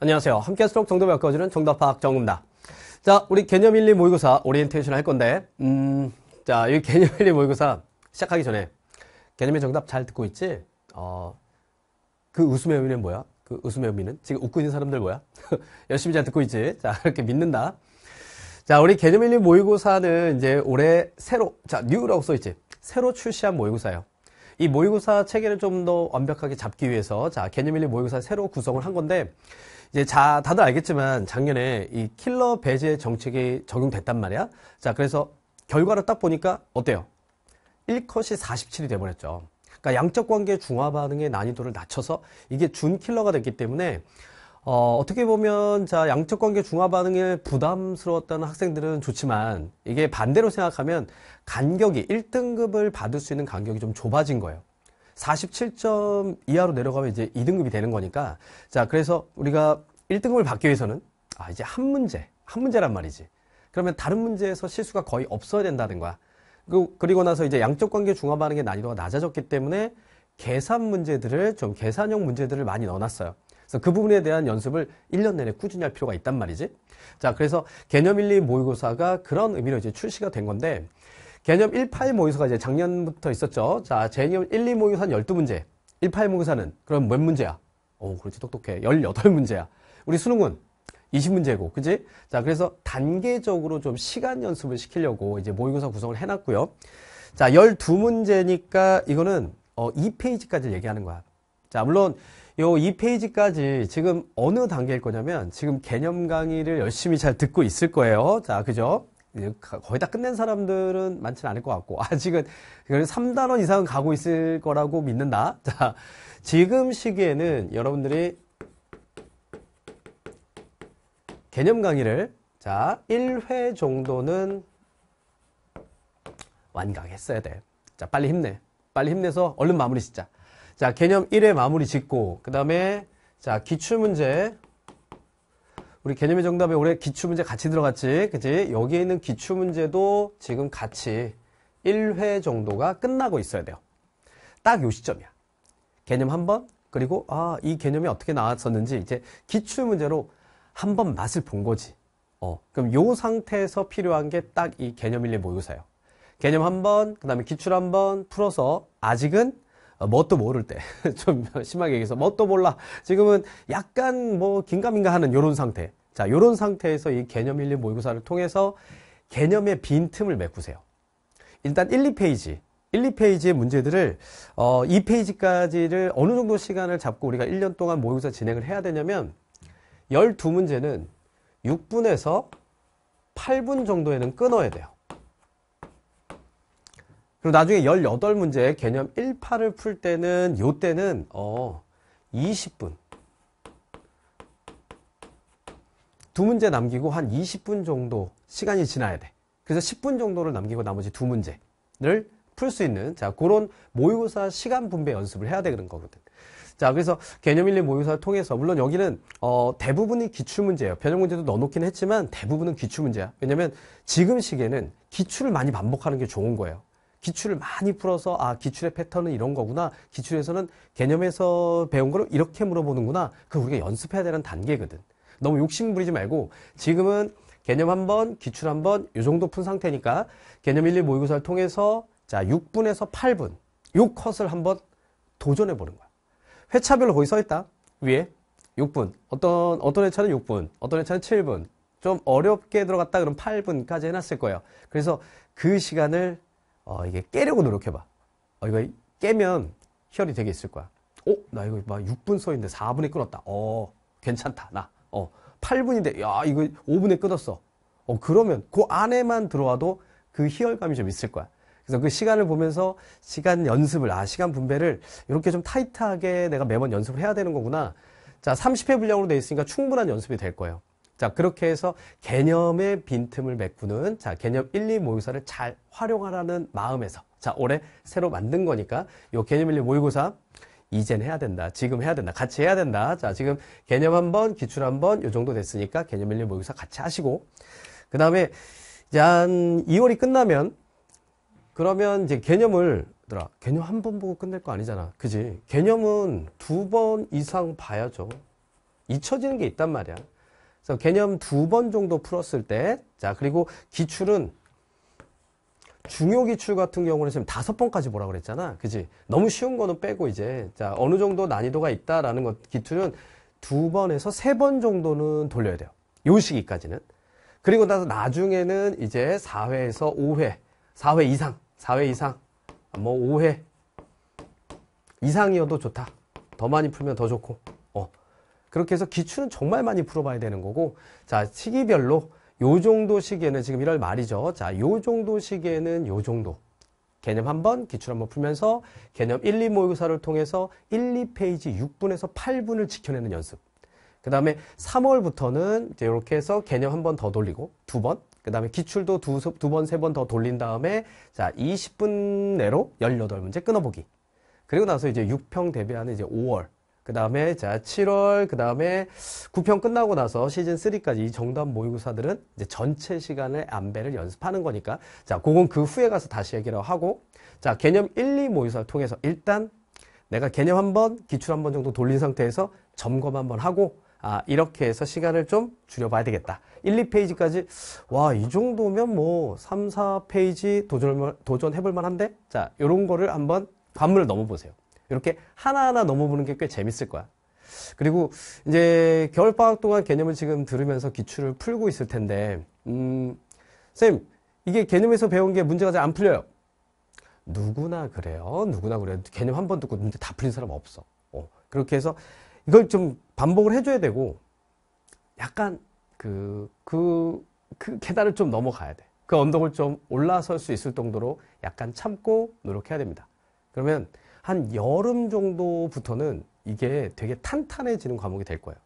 안녕하세요. 함께 수록 정도을 바꿔주는 정답 파악 정입니다 자, 우리 개념 1, 2 모의고사 오리엔테이션 할 건데, 음, 자, 이 개념 1, 2 모의고사 시작하기 전에 개념의 정답 잘 듣고 있지? 어, 그 웃음의 의미는 뭐야? 그 웃음의 의미는? 지금 웃고 있는 사람들 뭐야? 열심히 잘 듣고 있지? 자, 이렇게 믿는다. 자, 우리 개념 1, 2 모의고사는 이제 올해 새로, 자, 뉴라고 써있지? 새로 출시한 모의고사예요. 이 모의고사 체계를 좀 더 완벽하게 잡기 위해서 자 개념1리 모의고사 새로 구성을 한 건데 이제 자 다들 알겠지만 작년에 이 킬러 배제 정책이 적용됐단 말이야. 자 그래서 결과를 딱 보니까 어때요? 1컷이 47이 돼버렸죠. 그러니까 양적 관계 중화 반응의 난이도를 낮춰서 이게 준 킬러가 됐기 때문에 어, 어떻게 보면 자 양적 관계 중화 반응에 부담스러웠다는 학생들은 좋지만 이게 반대로 생각하면 간격이 1등급을 받을 수 있는 간격이 좀 좁아진 거예요. 47점 이하로 내려가면 이제 2등급이 되는 거니까 자 그래서 우리가 1등급을 받기 위해서는 아 이제 한 문제 한 문제란 말이지. 그러면 다른 문제에서 실수가 거의 없어야 된다는 거야. 그, 그리고 나서 이제 양적 관계 중화 반응의 난이도가 낮아졌기 때문에 계산 문제들을 좀 계산형 문제들을 많이 넣어놨어요. 그래서 그 부분에 대한 연습을 1년 내내 꾸준히 할 필요가 있단 말이지. 자, 그래서 개념 1, 2 모의고사가 그런 의미로 이제 출시가 된 건데, 개념 1, 8 모의고사가 이제 작년부터 있었죠. 자, 개념 1, 2 모의고사는 12문제. 1, 8 모의고사는 그럼 몇 문제야? 오, 그렇지, 똑똑해. 18문제야. 우리 수능은 20문제고, 그지? 자, 그래서 단계적으로 좀 시간 연습을 시키려고 이제 모의고사 구성을 해놨고요. 자, 12문제니까 이거는 어, 2페이지까지 얘기하는 거야. 자, 물론 요 2페이지까지 지금 어느 단계일 거냐면 지금 개념 강의를 열심히 잘 듣고 있을 거예요. 자, 그죠? 거의 다 끝낸 사람들은 많지는 않을 것 같고 아직은 3단원 이상은 가고 있을 거라고 믿는다. 자, 지금 시기에는 여러분들이 개념 강의를 자, 1회 정도는 완강했어야 돼. 자, 빨리 힘내. 빨리 힘내서 얼른 마무리 짓자. 자, 개념 1에 마무리 짓고, 그 다음에, 자, 기출문제. 우리 개념의 정답에 올해 기출문제 같이 들어갔지. 그지? 여기에 있는 기출문제도 지금 같이 1회 정도가 끝나고 있어야 돼요. 딱 요 시점이야. 개념 한 번, 그리고, 아, 이 개념이 어떻게 나왔었는지, 이제 기출문제로 한번 맛을 본 거지. 어, 그럼 요 상태에서 필요한 게 딱 이 개념 1, 2 모의고사예요. 개념 한 번, 그 다음에 기출 한번 풀어서 아직은 어, 뭣도 모를 때 좀 심하게 얘기해서 뭣도 몰라 지금은 약간 뭐 긴가민가 하는 이런 상태 자 이런 상태에서 이 개념 1, 2 모의고사를 통해서 개념의 빈틈을 메꾸세요 일단 1, 2페이지 1, 2페이지의 문제들을 어, 2페이지까지를 어느 정도 시간을 잡고 우리가 1년 동안 모의고사 진행을 해야 되냐면 12문제는 6분에서 8분 정도에는 끊어야 돼요 그리고 나중에 18문제 개념 1, 8을 풀 때는 요때는 어 20분 두 문제 남기고 한 20분 정도 시간이 지나야 돼. 그래서 10분 정도를 남기고 나머지 두 문제를 풀 수 있는 자 그런 모의고사 시간 분배 연습을 해야 되는 거거든. 자 그래서 개념 1, 2 모의고사를 통해서 물론 여기는 어, 대부분이 기출문제예요. 변형문제도 넣어놓긴 했지만 대부분은 기출문제야. 왜냐면 지금 시기에는 기출을 많이 반복하는 게 좋은 거예요. 기출을 많이 풀어서 아 기출의 패턴은 이런 거구나 기출에서는 개념에서 배운 거를 이렇게 물어보는구나 그 우리가 연습해야 되는 단계거든 너무 욕심 부리지 말고 지금은 개념 한번 기출 한번 이 정도 푼 상태니까 개념 1, 2 모의고사를 통해서 자 6분에서 8분 요 컷을 한번 도전해 보는 거야 회차별로 거기 써 있다 위에 6분 어떤 어떤 회차는 6분 어떤 회차는 7분 좀 어렵게 들어갔다 그럼 8분까지 해놨을 거예요 그래서 그 시간을 어, 이게 깨려고 노력해봐. 어, 이거 깨면 희열이 되게 있을 거야. 어, 나 이거 막 6분 서 있는데 4분에 끊었다. 어, 괜찮다. 나. 어, 8분인데, 야, 이거 5분에 끊었어. 어, 그러면 그 안에만 들어와도 그 희열감이 좀 있을 거야. 그래서 그 시간을 보면서 시간 연습을, 아, 시간 분배를 이렇게 좀 타이트하게 내가 매번 연습을 해야 되는 거구나. 자, 30회 분량으로 되어 있으니까 충분한 연습이 될 거예요. 자, 그렇게 해서 개념의 빈틈을 메꾸는 자, 개념 1, 2 모의고사를 잘 활용하라는 마음에서 자, 올해 새로 만든 거니까 요 개념 1, 2 모의고사 이젠 해야 된다. 지금 해야 된다. 같이 해야 된다. 자, 지금 개념 한 번, 기출 한 번, 요 정도 됐으니까 개념 1, 2 모의고사 같이 하시고 그 다음에 이제 한 2월이 끝나면 그러면 이제 개념을 들아 개념 한 번 보고 끝낼 거 아니잖아. 그지? 개념은 두 번 이상 봐야죠. 잊혀지는 게 있단 말이야. 그래서 개념 두 번 정도 풀었을 때, 자, 그리고 기출은 중요 기출 같은 경우는 지금 다섯 번까지 보라 그랬잖아. 그지? 너무 쉬운 거는 빼고 이제, 자, 어느 정도 난이도가 있다라는 것, 기출은 두 번에서 세 번 정도는 돌려야 돼요. 요 시기까지는. 그리고 나서 나중에는 이제 4회에서 5회, 4회 이상, 4회 이상, 뭐 5회 이상이어도 좋다. 더 많이 풀면 더 좋고. 그렇게 해서 기출은 정말 많이 풀어봐야 되는 거고 자 시기별로 요 정도 시기에는 지금 1월 말이죠. 자, 요 정도 시기에는 요 정도. 개념 한 번, 기출 한번 풀면서 개념 1, 2 모의고사를 통해서 1, 2페이지 6분에서 8분을 지켜내는 연습. 그 다음에 3월부터는 이제 이렇게 해서 개념 한번 더 돌리고 두 번, 그 다음에 기출도 두, 두 번, 세 번 더 돌린 다음에 자, 20분 내로 18문제 끊어보기. 그리고 나서 이제 6평 대비하는 이제 5월, 그 다음에 자 7월 그 다음에 9편 끝나고 나서 시즌 3까지 이 정답 모의고사들은 이제 전체 시간의 안배를 연습하는 거니까 자 그건 그 후에 가서 다시 얘기를 하고 자 개념 1, 2 모의고사를 통해서 일단 내가 개념 한번 기출 한 번 정도 돌린 상태에서 점검 한번 하고 아 이렇게 해서 시간을 좀 줄여봐야 되겠다 1, 2페이지까지 와 이 정도면 뭐 3, 4페이지 도전, 도전해볼 만한데 자 요런 거를 한번 관문을 넘어보세요 이렇게 하나하나 넘어보는 게 꽤 재밌을 거야. 그리고 이제 겨울방학 동안 개념을 지금 들으면서 기출을 풀고 있을 텐데, 음, 쌤, 이게 개념에서 배운 게 문제가 잘 안 풀려요. 누구나 그래요. 누구나 그래요. 개념 한 번 듣고 문제 다 풀린 사람 없어. 어, 그렇게 해서 이걸 좀 반복을 해줘야 되고, 약간 그, 그, 그 계단을 좀 넘어가야 돼. 그 언덕을 좀 올라설 수 있을 정도로 약간 참고 노력해야 됩니다. 그러면 한 여름 정도부터는 이게 되게 탄탄해지는 과목이 될 거예요.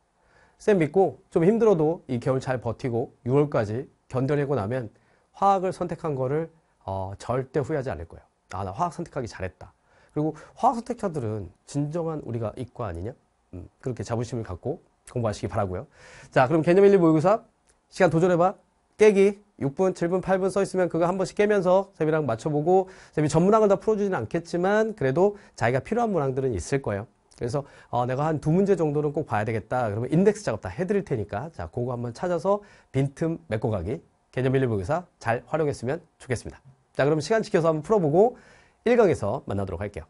쌤 믿고 좀 힘들어도 이 겨울 잘 버티고 6월까지 견뎌내고 나면 화학을 선택한 거를 어, 절대 후회하지 않을 거예요. 아, 나 화학 선택하기 잘했다. 그리고 화학 선택자들은 진정한 우리가 이과 아니냐? 음, 그렇게 자부심을 갖고 공부하시기 바라고요. 자, 그럼 개념 1, 2 모의고사 시간 도전해봐. 깨기 6분, 7분, 8분 써있으면 그거 한 번씩 깨면서 쌤이랑 맞춰보고 쌤이 전 문항을 다 풀어주진 않겠지만 그래도 자기가 필요한 문항들은 있을 거예요. 그래서 어, 내가 한 두 문제 정도는 꼭 봐야 되겠다. 그러면 인덱스 작업 다 해드릴 테니까 자 그거 한번 찾아서 빈틈 메꿔가기 개념 1, 2 보기사 잘 활용했으면 좋겠습니다. 자 그럼 시간 지켜서 한번 풀어보고 1강에서 만나도록 할게요.